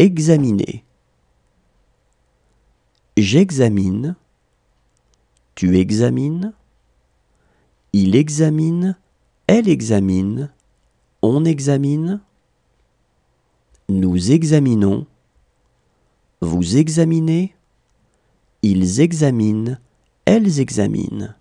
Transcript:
Examiner. J'examine. Tu examines. Il examine. Elle examine. On examine. Nous examinons. Vous examinez. Ils examinent. Elles examinent.